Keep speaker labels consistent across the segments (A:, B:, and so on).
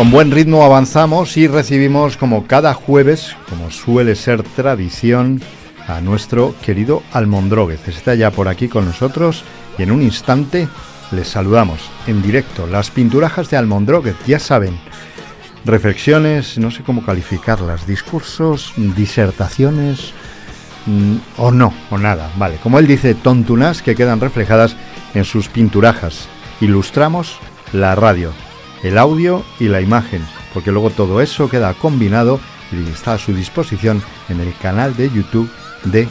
A: Con buen ritmo avanzamos y recibimos como cada jueves, como suele ser tradición, a nuestro querido Almondróguez. Está ya por aquí con nosotros y en un instante les saludamos en directo. Las pinturajas de Almondróguez, ya saben, reflexiones, no sé cómo calificarlas, discursos, disertaciones mm, o no, o nada. Vale, como él dice, tontunas que quedan reflejadas en sus pinturajas. Ilustramos la radio el audio y la imagen, porque luego todo eso queda combinado y está a su disposición en el canal de YouTube de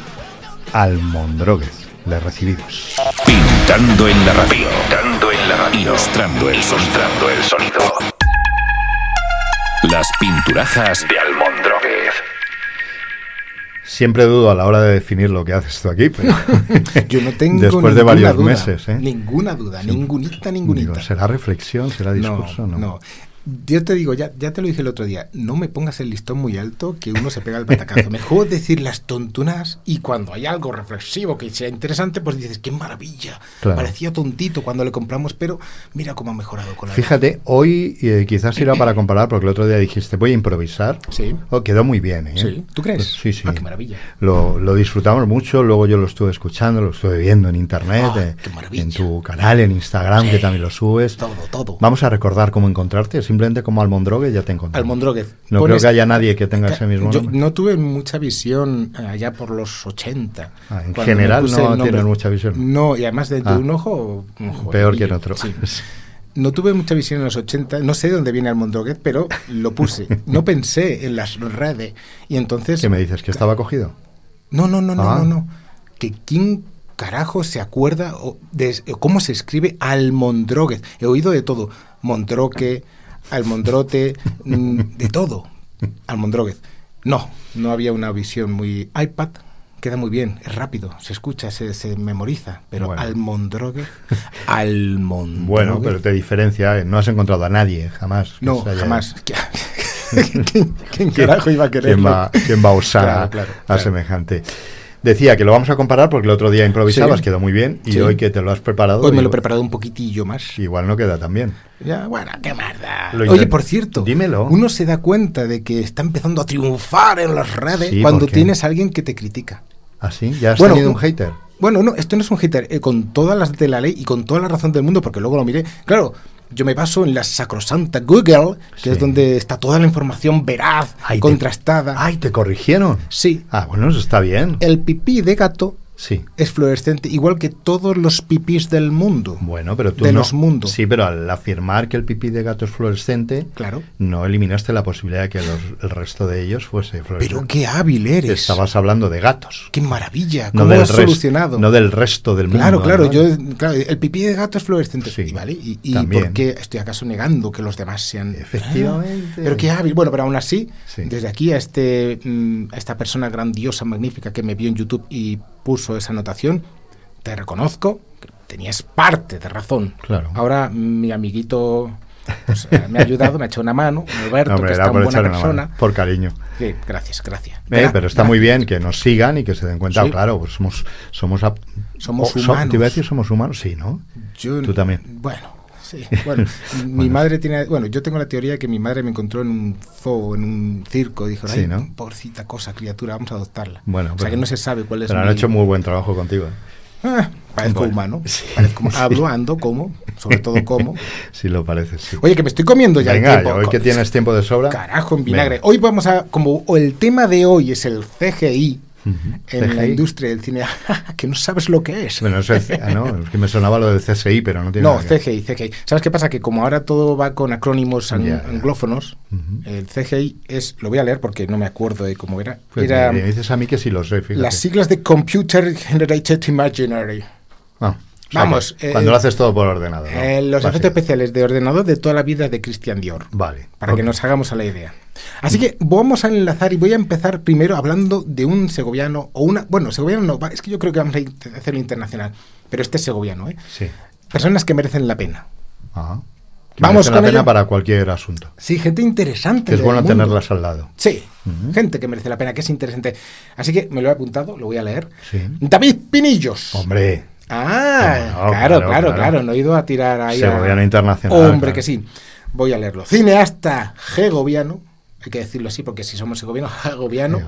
A: Almondroguez. Les recibidos. Pintando en la radio. Pintando en la radio. Ilustrando el, el sonido. Las pinturazas de Almondroguez. Siempre dudo a la hora de definir lo que haces tú aquí, pero yo no tengo después de varios duda, meses. ¿eh? Ninguna duda, ningunita, ningunita. ¿Será reflexión? ¿Será discurso? no
B: yo te digo, ya, te lo dije el otro día, no me pongas el listón muy alto que uno se pega el patacazo. Mejor decir las tontunas y cuando hay algo reflexivo que sea interesante, pues dices, qué maravilla. Parecía tontito cuando le compramos, pero mira cómo ha mejorado con la
A: Fíjate, hoy eh, quizás era para comparar, porque el otro día dijiste, voy a improvisar. Sí. Oh, quedó muy bien. ¿eh? Sí. ¿Tú crees? Pues, sí, sí. Ah, qué maravilla. Lo, disfrutamos mucho, luego yo lo estuve escuchando, lo estuve viendo en internet, ah, eh, en tu canal, en Instagram, que también lo subes. Todo, todo. Vamos a recordar cómo encontrarte simplemente como Almondrogue ya te encontré. Almondrogue. No creo que haya nadie que tenga ese mismo yo
B: No tuve mucha visión eh, allá por los 80. Ah, en general no tienes mucha visión. No, y además de ah, un ojo... peor que en otro. No tuve mucha visión en los 80, no sé de dónde viene Almondroguet, pero lo puse. No pensé en las redes. Y entonces. ¿Qué me dices? ¿Que estaba cogido? No, no, no, no, no, ah. Que quién carajo se acuerda de cómo se escribe Almondroguet. He oído de todo. Montroque, almondrote, mm, de todo. Almondroguez. No, no había una visión muy iPad. Queda muy bien, es rápido, se escucha, se, memoriza, pero bueno. Al Almondroguez.
A: Bueno, pero te diferencia, eh, no has encontrado a nadie, jamás. No, jamás.
B: ¿Quién, carajo iba a querer? ¿Quién va, a usar a
A: semejante? Decía que lo vamos a comparar porque el otro día improvisabas, quedó muy bien, y hoy que
B: te lo has preparado. Hoy me lo he preparado un poquitillo más. Igual no queda tan bien. Ya, bueno, qué merda. Oye, por cierto, dímelo. uno se da cuenta de que está empezando a triunfar en las redes cuando tienes a alguien que te critica.
A: ¿Ah, sí? ¿Ya has tenido un
B: hater? Bueno, no, esto no es un hater, eh, con todas las de la ley y con toda la razón del mundo, porque luego lo miré. Claro, yo me baso en la sacrosanta Google, que es donde está toda la información veraz, contrastada. ay, ¿te corrigieron? Sí.
A: Ah, bueno, eso está bien.
B: El pipí de gato Sí. Es fluorescente, igual que todos los pipís del mundo.
A: Bueno, pero tú. De los mundos. Sí, pero al afirmar que el pipí de gato es fluorescente, claro. no eliminaste la posibilidad de que el resto de ellos fuese fluorescente. Pero qué hábil eres. Estabas hablando de gatos.
B: Qué maravilla, ¿cómo no del has solucionado? No del resto del mundo. Claro, yo, claro. El pipí de gato es fluorescente. Sí, ¿Vale? ¿Y, por qué estoy acaso negando que los demás sean. Efectivamente. Ah, pero qué hábil. Bueno, pero aún así, desde aquí a, este, mm, a esta persona grandiosa, magnífica que me vio en YouTube y puso esa anotación, te reconozco, tenías parte de razón. Claro. Ahora mi amiguito pues, eh, me ha ayudado, me ha hecho una mano, Alberto, que es tan buena persona. por cariño. gracias, gracias. Eh, pero está muy
A: bien que nos sigan y que se den cuenta, claro, pues somos somos, somos humanos. sí, ¿no? Tú también. Bueno, Sí, bueno, mi
B: madre tiene. Bueno, yo tengo la teoría que mi madre me encontró en un zoo, en un circo, dijo, ay, pobrecita cosa, criatura, vamos a adoptarla. Bueno, o sea que no se sabe cuál es. Pero han hecho
A: muy buen trabajo contigo. ¿eh?
B: Ah, parece humano, parece parezco, hablo, ando, como, sobre todo como.
A: si lo parece, sí. Oye, que me estoy comiendo ya el tiempo. hoy que tienes tiempo de sobra.
B: Carajo, en vinagre. Hoy vamos a, como el tema de hoy es el CGI, en la industria del cine, que no sabes lo que es. Bueno, ah, es,
A: que me sonaba lo del CGI, pero no tiene No,
B: CGI, ¿Sabes qué pasa? Que como ahora todo va con acrónimos anglófonos, el CGI es, lo voy a leer porque no me acuerdo de cómo era. Pues me dices a mí que sí lo sé, Las siglas de Computer Generated Imaginary. Ah, Vamos. cuando lo eh, haces
A: todo por ordenador. Eh, los efectos
B: especiales de ordenador de toda la vida de Christian Dior. Vale. Para que nos hagamos a la idea. Así que vamos a enlazar y voy a empezar primero hablando de un segoviano o una. Bueno, segoviano no, es que yo creo que vamos a hacerlo internacional, pero este es segoviano, ¿eh? Sí. Personas que merecen la pena. vamos merecen la pena
A: para cualquier asunto.
B: Sí, gente interesante. Es bueno tenerlas al lado. Sí, gente que merece la pena, que es interesante. Así que me lo he apuntado, lo voy a leer. Sí. David Pinillos. Hombre. Ah, claro, claro, claro, No he ido a tirar ahí. Segoviano internacional. Hombre, que sí. Voy a leerlo. Cineasta Gegoviano hay que decirlo así porque si somos el gobierno gobierno,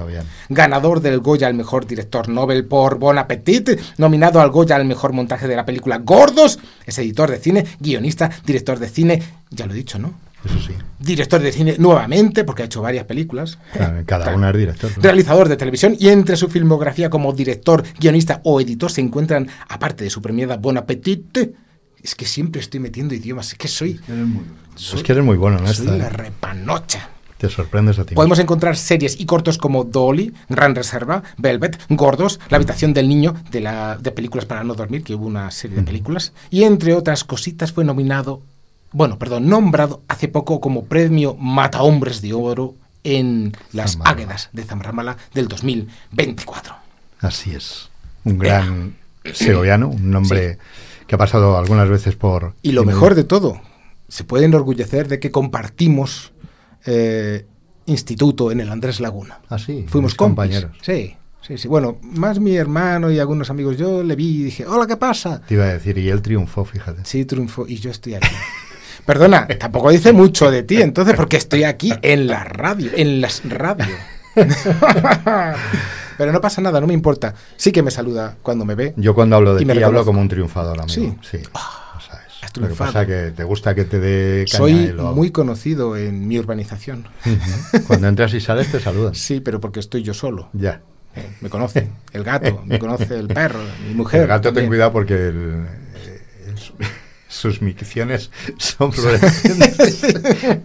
B: ganador del Goya al mejor director Nobel por Bon Appetit, nominado al Goya al mejor montaje de la película Gordos, es editor de cine, guionista, director de cine, ya lo he dicho, ¿no? Eso sí. Director de cine nuevamente, porque ha hecho varias películas. Eh, cada una es director. Realizador de televisión y entre su filmografía como director, guionista o editor se encuentran, aparte de su premiada Bon Appetit, es que siempre estoy metiendo idiomas, es que soy... Es que eres muy, bueno ¿no Soy ¿eh? repanocha.
A: Te sorprendes a ti. Podemos
B: encontrar series y cortos como Dolly, Gran Reserva, Velvet, Gordos, La habitación del niño de, la, de películas para no dormir, que hubo una serie de películas, y entre otras cositas fue nominado, bueno, perdón, nombrado hace poco como premio Mata Hombres de Oro en Las Águedas de Zamarramala del 2024.
A: Así es. Un gran sevillano, un nombre que ha pasado algunas veces por... Y lo mejor de
B: todo, se puede enorgullecer de que compartimos eh, instituto en el Andrés Laguna. Ah, Fuimos compañeros. Sí. Sí, sí. Bueno, más mi hermano y algunos amigos. Yo le vi y dije, hola, ¿qué pasa?
A: Te iba a decir, y él triunfó, fíjate.
B: Sí, triunfó, y yo estoy aquí. Perdona, tampoco dice mucho de ti, entonces, porque estoy aquí en la radio, en las radios. Pero no pasa nada, no me importa. Sí que me saluda cuando me ve. Yo cuando hablo de ti hablo como un
A: triunfador, amigo. Sí. sí. Ah. Lo que pasa que te gusta que te dé caña Soy
B: muy conocido en mi urbanización.
A: Cuando entras y sales te saludan. Sí,
B: pero porque estoy yo solo. Ya. Eh, me conocen el gato, me conoce el perro, mi mujer. El gato tengo
A: ten cuidado porque sus micciones son fluorescentes.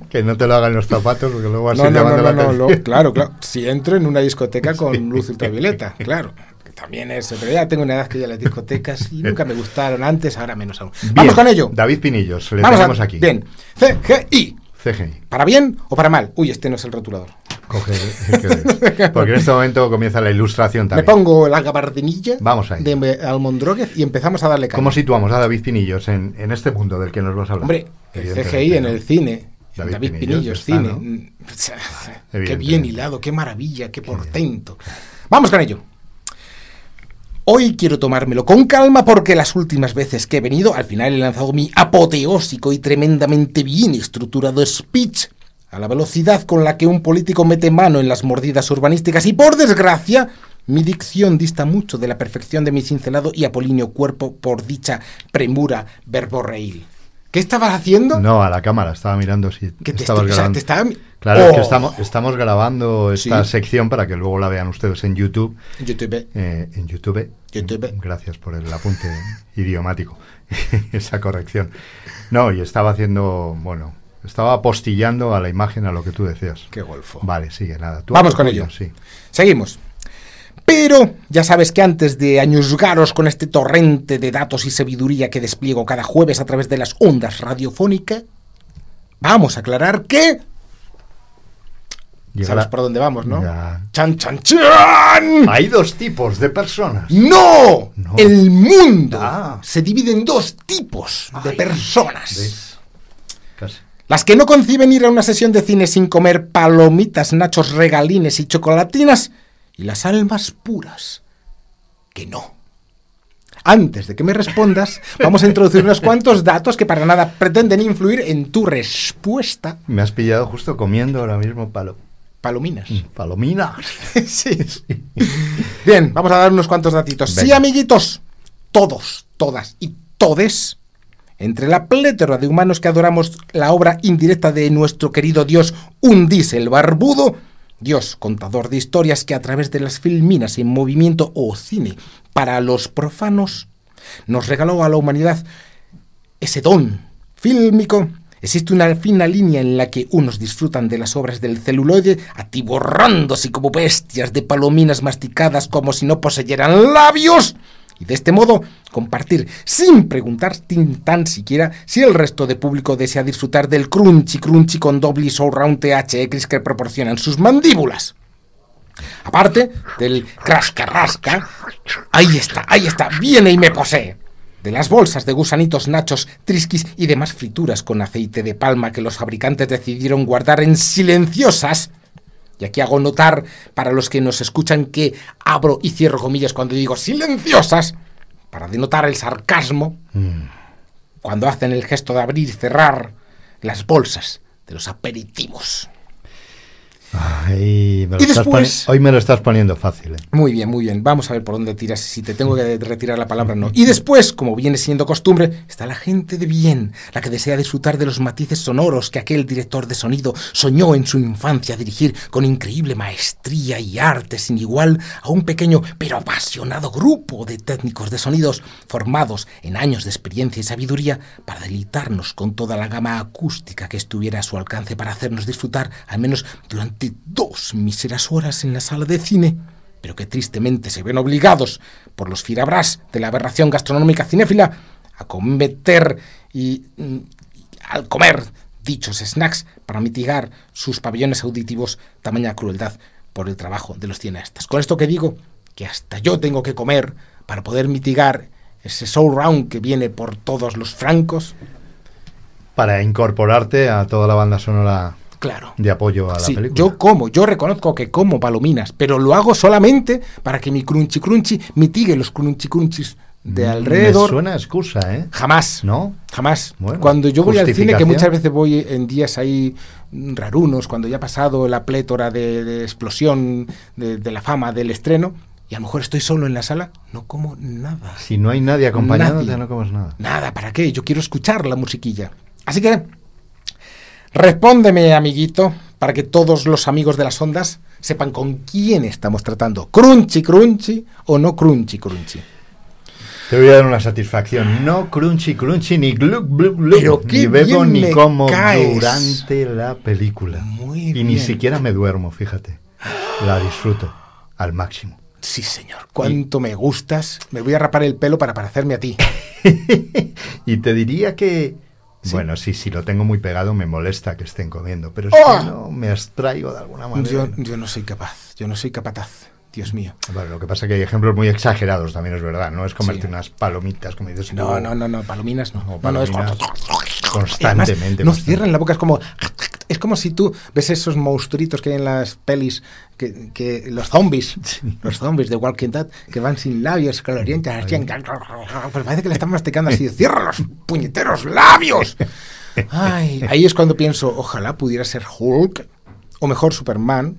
A: que no te lo hagan los
B: zapatos porque luego vas no, a claro, claro. Si entro en una discoteca con luz ultravioleta, claro también eso, pero ya tengo una edad que ya las discotecas y nunca me eh. gustaron antes, ahora menos aún. Vamos con ello. David Pinillos, le Vamos aquí. Bien, CGI. CGI. ¿Para bien o para mal? Uy, este no es el rotulador. Coge, eh, porque en este momento comienza la ilustración también. Me pongo la gabardinilla Vamos de Almondroguez y empezamos a darle caña. ¿Cómo
A: situamos a David Pinillos en, este punto del que nos vas a hablar? Hombre, el CGI
B: en el cine, David, Pinillos, cine. qué bien hilado, qué maravilla, qué portento. Vamos con ello. Hoy quiero tomármelo con calma porque las últimas veces que he venido, al final he lanzado mi apoteósico y tremendamente bien estructurado speech a la velocidad con la que un político mete mano en las mordidas urbanísticas y por desgracia mi dicción dista mucho de la perfección de mi cincelado y apolíneo cuerpo por dicha premura verborreil. ¿Qué estabas haciendo?
A: No, a la cámara, estaba mirando si te grabando. estaba... Claro, que oh. estamos, grabando esta sección para que luego la vean ustedes en YouTube. YouTube. Eh, en YouTube. YouTube. Gracias por el apunte idiomático, esa corrección. No, y estaba haciendo, bueno, estaba apostillando a la imagen a lo que tú decías. Qué golfo. Vale, sigue, nada. Tú Vamos con ello.
B: Sí. Seguimos. Pero ya sabes que antes de añusgaros con este torrente de datos y sabiduría que despliego cada jueves a través de las ondas radiofónicas, vamos a aclarar que... Sabes por dónde vamos, ¿no? ¡Chan, chan, chan! Hay dos tipos de personas. ¡No! El mundo ah. se divide en dos tipos de personas. Las que no conciben ir a una sesión de cine sin comer palomitas, nachos regalines y chocolatinas y las almas puras que no. Antes de que me respondas, vamos a introducir unos cuantos datos que para nada pretenden influir en tu respuesta.
A: Me has pillado justo comiendo ahora mismo palo. Palominas. Mm, palominas.
B: sí. sí. Bien, vamos a dar unos cuantos datitos. Sí, amiguitos, todos, todas y todes, entre la plétora de humanos que adoramos la obra indirecta de nuestro querido Dios Undis el Barbudo, Dios, contador de historias que a través de las filminas en movimiento o cine para los profanos, nos regaló a la humanidad ese don fílmico. Existe una fina línea en la que unos disfrutan de las obras del celuloide atiborrándose como bestias de palominas masticadas como si no poseyeran labios y de este modo compartir sin preguntar tan siquiera si el resto de público desea disfrutar del crunchy crunchy con doble y surround THX que proporcionan sus mandíbulas. Aparte del crasca rasca, ahí está, ahí está, viene y me posee. De las bolsas de gusanitos, nachos, trisquis y demás frituras con aceite de palma que los fabricantes decidieron guardar en silenciosas y aquí hago notar para los que nos escuchan que abro y cierro comillas cuando digo silenciosas, para denotar el sarcasmo, mm. cuando hacen el gesto de abrir y cerrar las bolsas de los aperitivos.
A: Ay, y hoy me lo estás poniendo fácil. Eh.
B: Muy bien, muy bien. Vamos a ver por dónde tiras. Si te tengo que retirar la palabra, no. Y después, como viene siendo costumbre, está la gente de bien, la que desea disfrutar de los matices sonoros que aquel director de sonido soñó en su infancia dirigir con increíble maestría y arte sin igual a un pequeño pero apasionado grupo de técnicos de sonidos formados en años de experiencia y sabiduría para deleitarnos con toda la gama acústica que estuviera a su alcance para hacernos disfrutar, al menos durante dos míseras horas en la sala de cine, pero que tristemente se ven obligados, por los firabrás de la aberración gastronómica cinéfila, a cometer y, mm, al comer dichos snacks para mitigar sus pabellones auditivos tamaña crueldad por el trabajo de los cineastas. Con esto que digo, que hasta yo tengo que comer para poder mitigar ese show round que viene por todos los francos.
A: Para incorporarte a toda la banda sonora Claro. De apoyo a la película.
B: Yo como, yo reconozco que como palominas, pero lo hago solamente para que mi crunchy crunchy mitigue los crunchy crunchis de mm, alrededor. Me
A: suena excusa, ¿eh? Jamás. ¿No? Jamás. cuando yo voy al cine, que muchas veces
B: voy en días ahí rarunos, cuando ya ha pasado la plétora de, explosión de, la fama del estreno, y a lo mejor estoy solo en la sala,
A: no como nada. Si no hay nadie
B: acompañándote, ya no comes nada. Nada, ¿para qué? Yo quiero escuchar la musiquilla. Así que Respóndeme, amiguito, para que todos los amigos de las ondas sepan con quién estamos tratando. ¿Crunchy, crunchy o no crunchy, crunchy? Te voy a
A: dar una satisfacción. No crunchy, crunchy, ni glug gluk Ni bebo ni como durante la película. y ni siquiera me duermo, fíjate. La disfruto al máximo. Sí, señor. Cuánto
B: me gustas. Me voy a rapar el pelo para parecerme a ti.
A: y te diría que bueno, sí, si lo tengo muy pegado me molesta que estén comiendo, pero si ¡Oh! no me
B: abstraigo de alguna manera. Yo, no soy capaz, yo no soy capataz. Dios mío. lo
A: que pasa es que hay ejemplos muy exagerados también, es verdad, ¿no? Es comerte unas palomitas, como dices. No, no,
B: no, no, palominas no. no, Constantemente. no cierran la boca, es como es como si tú ves esos monstruitos que hay en las pelis, que, los zombies, los zombies de Walking Dead, que van sin labios, calorientes, así, pues parece que le están masticando así, cierra los puñeteros labios. Ay, ahí es cuando pienso, ojalá pudiera ser Hulk, o mejor Superman,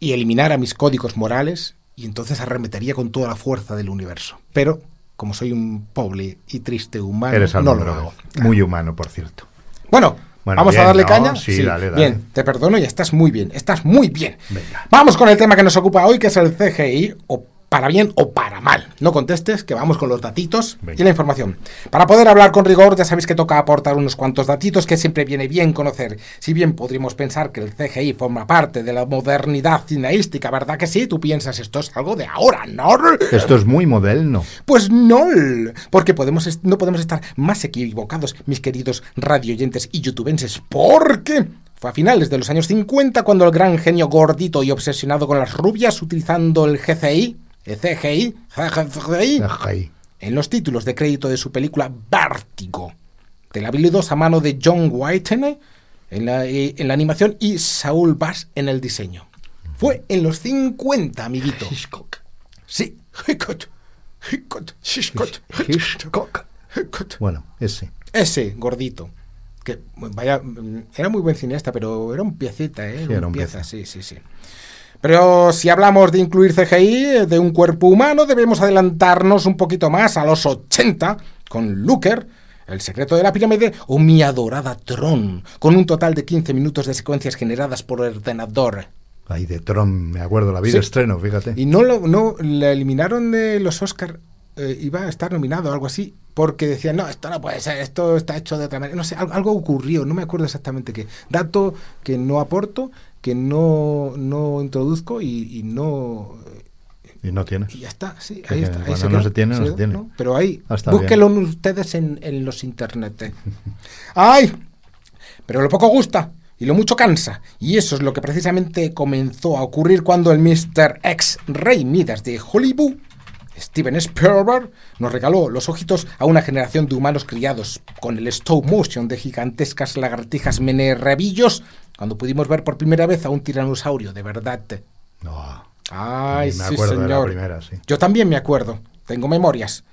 B: y eliminara mis códigos morales, y entonces arremetería con toda la fuerza del universo. Pero, como soy un pobre y triste humano, no lo hago.
A: Muy humano, por cierto.
B: Bueno, ¿Vamos a darle caña? Sí, Bien, te perdono y estás muy bien, estás muy bien. Venga. Vamos con el tema que nos ocupa hoy, que es el CGI o para bien o para mal. No contestes, que vamos con los datitos y la información. Para poder hablar con rigor, ya sabéis que toca aportar unos cuantos datitos que siempre viene bien conocer. Si bien podríamos pensar que el CGI forma parte de la modernidad cineística, ¿verdad que sí? Tú piensas, esto es algo de ahora, ¿no? Esto
A: es muy moderno.
B: Pues no, porque podemos no podemos estar más equivocados, mis queridos radioyentes y youtubenses, porque fue a finales de los años 50 cuando el gran genio gordito y obsesionado con las rubias utilizando el GCI CGI, en los títulos de crédito de su película de la habilidosa mano de John Whitene eh, en la, animación y Saul Bass en el diseño. Fue en los 50, amiguito. Sí, Bueno, ese. Ese, gordito. Que vaya, era muy buen cineasta, pero era un piecita, ¿eh? era un pieza, sí, sí, sí. Pero si hablamos de incluir CGI de un cuerpo humano, debemos adelantarnos un poquito más a los 80 con Looker, el secreto de la pirámide o mi adorada Tron, con un total de 15 minutos de secuencias generadas por ordenador. Ay,
A: de Tron, me acuerdo, la vida estreno, fíjate. Y
B: no, lo, no la eliminaron de los Oscar, eh, iba a estar nominado o algo así, porque decían, no, esto no puede ser, esto está hecho de otra manera. No sé, algo, ocurrió, no me acuerdo exactamente qué. Dato que no aporto, que no, introduzco y, no...
A: Y no tiene. Y ya está, sí, ahí está. no se tiene, no se tiene. Pero ahí, ah, búsquenlo
B: ustedes en, en los internet. ¡Ay! Pero lo poco gusta y lo mucho cansa. Y eso es lo que precisamente comenzó a ocurrir cuando el Mr. X Rey Midas de Hollywood Steven Spielberg nos regaló los ojitos a una generación de humanos criados con el stop motion de gigantescas lagartijas menerrabillos cuando pudimos ver por primera vez a un tiranosaurio de verdad. Ay, sí, señor. Yo también me acuerdo. Tengo memorias.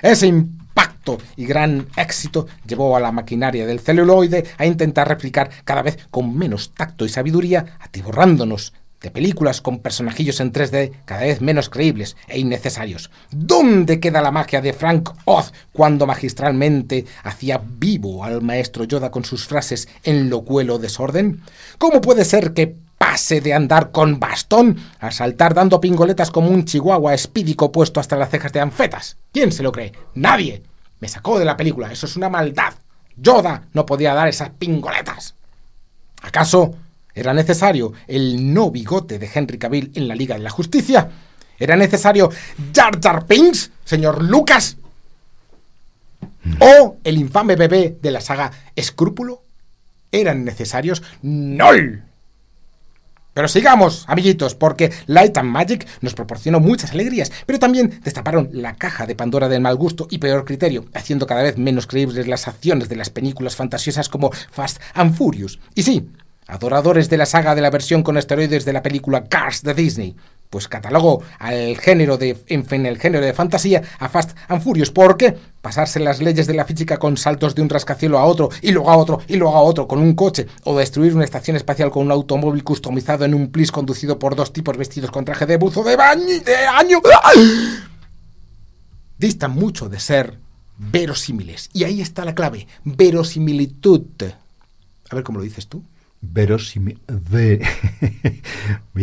B: Ese impacto y gran éxito llevó a la maquinaria del celuloide a intentar replicar cada vez con menos tacto y sabiduría, atiborrándonos de películas con personajillos en 3D cada vez menos creíbles e innecesarios. ¿Dónde queda la magia de Frank Oz cuando magistralmente hacía vivo al maestro Yoda con sus frases en locuelo desorden? ¿Cómo puede ser que pase de andar con bastón a saltar dando pingoletas como un chihuahua espídico puesto hasta las cejas de anfetas? ¿Quién se lo cree? Nadie. Me sacó de la película, eso es una maldad. Yoda no podía dar esas pingoletas. ¿Acaso era necesario el no bigote de Henry Cavill en la Liga de la Justicia. Era necesario Jar Jar señor Lucas. O el infame bebé de la saga Escrúpulo. Eran necesarios Nol. Pero sigamos, amiguitos, porque Light and Magic nos proporcionó muchas alegrías, pero también destaparon la caja de Pandora del mal gusto y peor criterio, haciendo cada vez menos creíbles las acciones de las películas fantasiosas como Fast and Furious. Y sí, Adoradores de la saga de la versión con esteroides de la película Cars de Disney. Pues catalogó al género de, en fin, el género de fantasía a Fast and Furious, porque pasarse las leyes de la física con saltos de un rascacielo a otro, y luego a otro, y luego a otro, con un coche, o destruir una estación espacial con un automóvil customizado en un plis conducido por dos tipos vestidos con traje de buzo de baño, de año... ¡Ah! mucho de ser verosímiles. Y ahí está la clave, verosimilitud. A ver cómo lo dices tú
A: verosimilitud.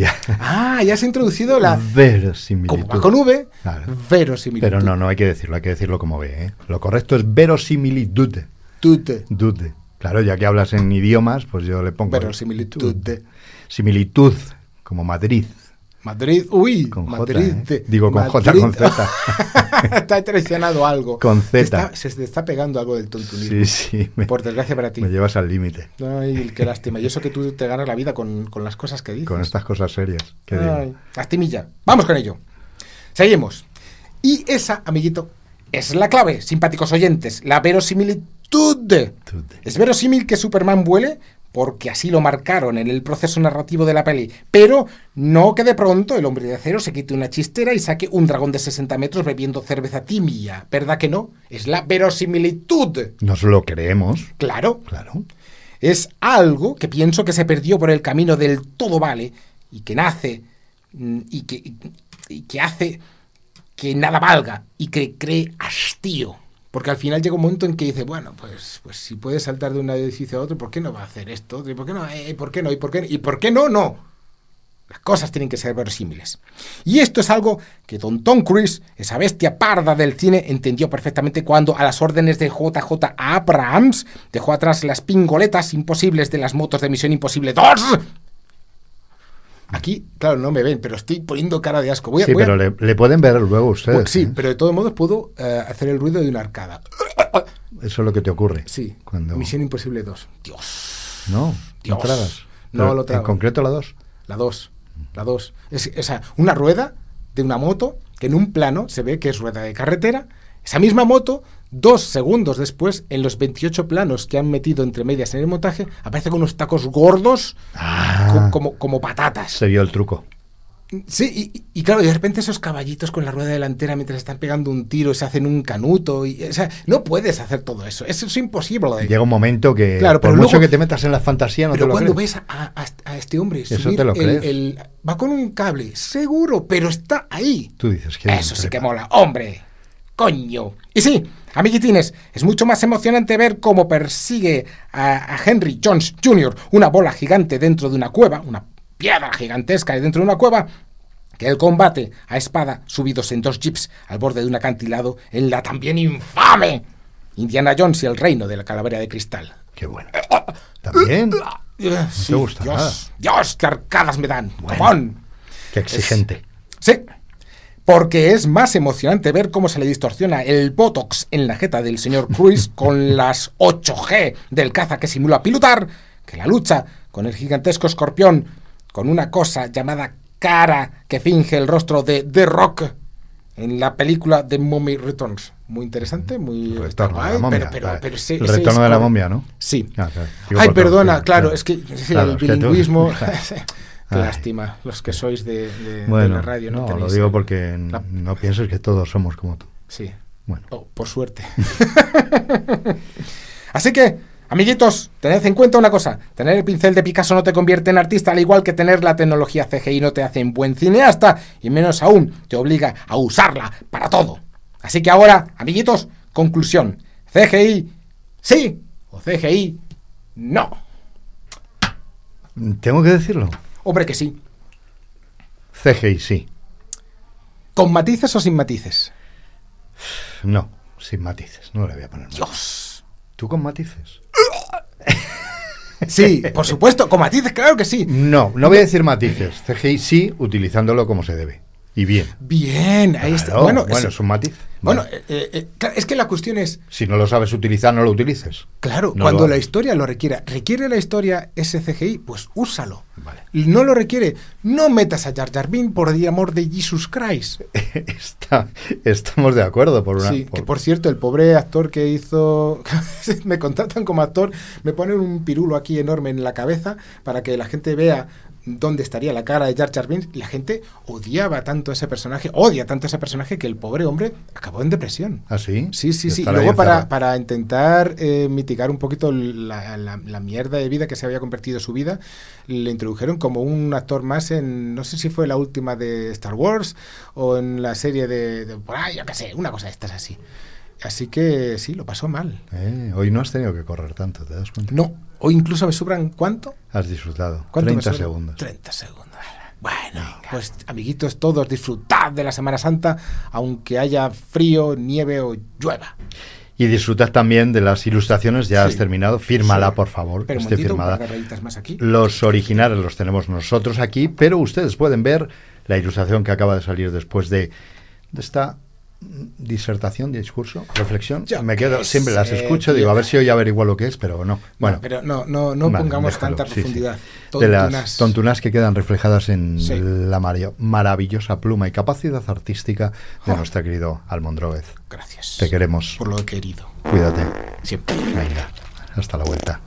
B: ah, ya has introducido la
A: verosimilitud. con V, verosimilitud. Pero no, no hay que decirlo, hay que decirlo como ve. ¿eh? Lo correcto es verosimilitud. Tute. Dute. Claro, ya que hablas en idiomas, pues yo le pongo. Verosimilitud. Similitud, como Madrid.
B: Madrid, uy, Madrid. ¿eh? Digo con J, con Z. está traicionado algo. Con Z. se te está pegando algo del tontunismo. Sí, sí. por desgracia para ti. Me
A: llevas al límite.
B: Ay, qué lástima. Y eso que tú te ganas la vida con, las cosas que dices. Con
A: estas cosas serias. Qué
B: Vamos con ello. Seguimos. Y esa, amiguito, es la clave, simpáticos oyentes, la verosimilitud. ¿Es verosímil que Superman vuele? porque así lo marcaron en el proceso narrativo de la peli, pero no que de pronto el hombre de acero se quite una chistera y saque un dragón de 60 metros bebiendo cerveza timia, ¿verdad que no? Es la verosimilitud.
A: Nos lo creemos.
B: Claro. Claro. Es algo que pienso que se perdió por el camino del todo vale y que nace mm, y que, y que hace que nada valga y que cree hastío. Porque al final llega un momento en que dice, bueno, pues, pues si puede saltar de un edificio a otro, ¿por qué no va a hacer esto? ¿Y por qué no? Eh, ¿Y por qué no? ¿Y por qué no? ¿Y por qué no? No. Las cosas tienen que ser verosímiles. Y esto es algo que Don Tom Cruise, esa bestia parda del cine, entendió perfectamente cuando a las órdenes de JJ Abrams dejó atrás las pingoletas imposibles de las motos de Misión Imposible 2 Aquí, claro, no me ven, pero estoy poniendo cara de asco. Voy a, sí, pero le,
A: pueden ver luego ustedes. sí, ¿eh?
B: pero de todos modos puedo eh, hacer el ruido de una arcada.
A: Eso es lo que te ocurre.
B: Sí. Cuando... Misión Imposible 2.
A: Dios. No, Dios. no En concreto
B: la 2. La 2. La 2. Es, es, una rueda de una moto que en un plano se ve que es rueda de carretera. Esa misma moto Dos segundos después, en los 28 planos que han metido entre medias en el montaje, aparece con unos tacos gordos ah. como, como patatas.
A: Se vio el truco.
B: Sí, y, claro, de repente esos caballitos con la rueda delantera mientras están pegando un tiro se hacen un canuto. Y, o sea, no puedes hacer todo eso. Eso es imposible.
A: Llega un momento que, claro, por mucho que te metas en la fantasía, no pero lo cuando ves
B: este, a, este hombre va con un cable, seguro, pero está ahí.
A: Tú dices Eso sí que mola,
B: hombre. Coño. Y sí, amiguitines, es mucho más emocionante ver cómo persigue a, Henry Jones Jr. una bola gigante dentro de una cueva, una piedra gigantesca dentro de una cueva, que el combate a espada subidos en dos jeeps al borde de un acantilado en la también infame Indiana Jones y el reino de la calavera de cristal. Qué bueno. También. Uh, gusta Dios, Dios, qué arcadas me dan.
A: qué exigente.
B: sí porque es más emocionante ver cómo se le distorsiona el botox en la jeta del señor Cruz con las 8G del caza que simula pilotar que la lucha con el gigantesco escorpión con una cosa llamada cara que finge el rostro de The Rock en la película The Mummy Returns. Muy interesante, muy... el retorno de la momia,
A: ¿no? Sí. Ah, Ay, perdona, claro, es que el bilingüismo...
B: Qué lástima, los que sois de, la radio. No, lo digo porque
A: no pienses que todos somos como tú. Sí. Bueno.
B: Oh, por suerte. Así que, amiguitos, tened en cuenta una cosa. Tener el pincel de Picasso no te convierte en artista, al igual que tener la tecnología CGI no te hace un buen cineasta, y menos aún te obliga a usarla para todo. Así que ahora, amiguitos, conclusión. CGI, sí, o CGI, no.
A: Tengo que decirlo. Hombre, que sí. y sí.
B: ¿Con matices o sin matices? No, sin matices. No le voy a poner matices. ¡Dios! ¿Tú con matices?
A: Sí, por supuesto, con matices, claro que sí. No, no voy a decir matices. y sí, utilizándolo como se debe. Y bien.
B: Bien, ahí está. Bueno, bueno es, es un matiz. Bueno, eh, eh, eh, es que la cuestión es...
A: Si no lo sabes utilizar, no lo utilices.
B: Claro, cuando la historia lo requiera. ¿Requiere la historia ese CGI? Pues úsalo. No lo requiere. No metas a Jar Jar por el amor de Jesus Christ.
A: estamos de acuerdo por una... Sí, que
B: por cierto, el pobre actor que hizo... me contratan como actor, me ponen un pirulo aquí enorme en la cabeza para que la gente vea dónde estaría la cara de Jar Jar la gente odiaba tanto a ese personaje, odia tanto a ese personaje que el pobre hombre acabó en depresión. ¿Ah,
A: sí? Sí, sí, Y luego para,
B: para, intentar eh, mitigar un poquito la, mierda de vida que se había convertido su vida, le introdujeron como un actor más en, no sé si fue la última de Star Wars o en la serie de, de ahí, yo qué sé, una cosa de estas así. Así que sí, lo pasó mal.
A: Eh, hoy no has tenido que correr tanto, ¿te das cuenta? No,
B: o incluso me sobran cuánto?
A: Has disfrutado. ¿Cuánto 30 segundos.
B: 30 segundos. Bueno, pues amiguitos todos, disfrutad de la Semana Santa, aunque haya frío, nieve o llueva.
A: Y disfrutad también de las ilustraciones, ya has terminado, fírmala por favor, pero esté firmada. aquí. Los originales los tenemos nosotros aquí, pero ustedes pueden ver la ilustración que acaba de salir después de, de esta disertación, discurso, reflexión. me quedo, siempre las escucho, digo, a ver si hoy averiguo lo que es, pero no. Bueno,
B: pero no, no, pongamos tanta profundidad. De las
A: tontunas que quedan reflejadas en la maravillosa pluma y capacidad artística de ah. nuestro querido Almondróvez. Gracias. Te queremos. Por lo querido. Cuídate. Siempre. Venga, hasta la vuelta.